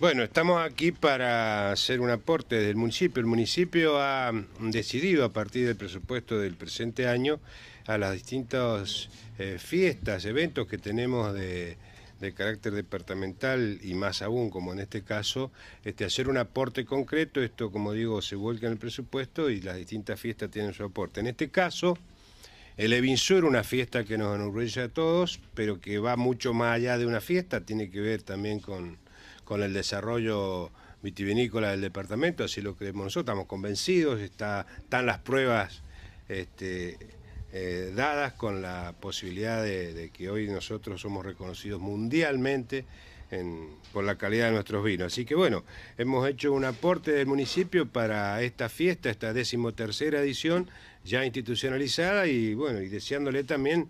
Bueno, estamos aquí para hacer un aporte del municipio. El municipio ha decidido a partir del presupuesto del presente año a las distintas eh, fiestas, eventos que tenemos de, carácter departamental y más aún, como en este caso, este, hacer un aporte concreto. Esto, como digo, se vuelca en el presupuesto y las distintas fiestas tienen su aporte. En este caso, el Evinsur, una fiesta que nos enorgullece a todos, pero que va mucho más allá de una fiesta, tiene que ver también con con el desarrollo vitivinícola del departamento, así lo creemos nosotros, estamos convencidos, están las pruebas este, eh, dadas con la posibilidad de, que hoy nosotros somos reconocidos mundialmente por la calidad de nuestros vinos. Así que bueno, hemos hecho un aporte del municipio para esta fiesta, esta decimotercera edición ya institucionalizada y bueno, y deseándole también...